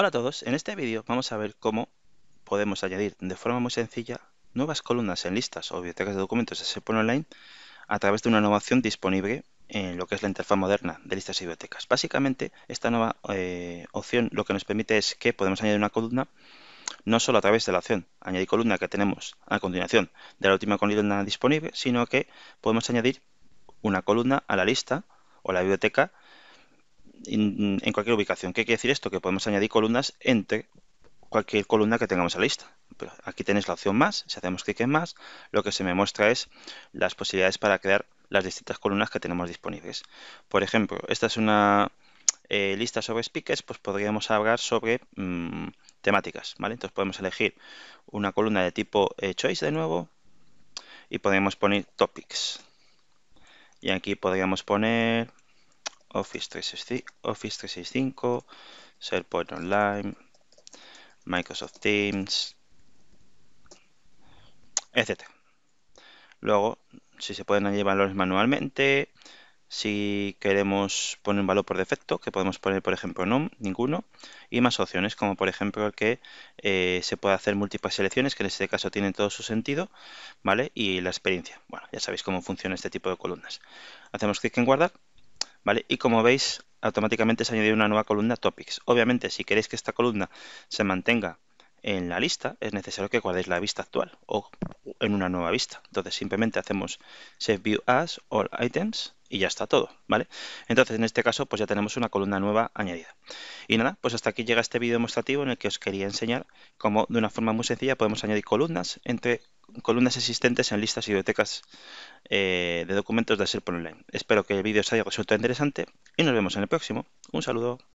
Hola a todos, en este vídeo vamos a ver cómo podemos añadir de forma muy sencilla nuevas columnas en listas o bibliotecas de documentos de SharePoint Online a través de una nueva opción disponible en lo que es la interfaz moderna de listas y bibliotecas. Básicamente, esta nueva eh, opción lo que nos permite es que podemos añadir una columna no solo a través de la opción añadir columna que tenemos a continuación de la última columna disponible, sino que podemos añadir una columna a la lista o la biblioteca en, cualquier ubicación. ¿Qué quiere decir esto? Que podemos añadir columnas entre cualquier columna que tengamos en la lista. aquí tenéis la opción más, si hacemos clic en más, lo que se me muestra es las posibilidades para crear las distintas columnas que tenemos disponibles. Por ejemplo, esta es una eh, lista sobre speakers, pues podríamos hablar sobre mm, temáticas, ¿vale? Entonces podemos elegir una columna de tipo eh, choice de nuevo y podemos poner topics. Y aquí podríamos poner Office 365, SharePoint Online, Microsoft Teams, etc. Luego, si se pueden añadir valores manualmente, si queremos poner un valor por defecto, que podemos poner, por ejemplo, no, ninguno, y más opciones, como por ejemplo el que eh, se puede hacer múltiples selecciones, que en este caso tienen todo su sentido, ¿vale? Y la experiencia. Bueno, ya sabéis cómo funciona este tipo de columnas. Hacemos clic en guardar y como veis, automáticamente se ha añadido una nueva columna Topics. Obviamente, si queréis que esta columna se mantenga en la lista, es necesario que guardéis la vista actual o en una nueva vista. Entonces, simplemente hacemos Save View As All Items y ya está todo, ¿vale? Entonces, en este caso, pues ya tenemos una columna nueva añadida. Y nada, pues hasta aquí llega este vídeo demostrativo en el que os quería enseñar cómo de una forma muy sencilla podemos añadir columnas entre columnas existentes en listas y bibliotecas eh, de documentos de por Online. Espero que el vídeo os haya resultado interesante y nos vemos en el próximo. Un saludo.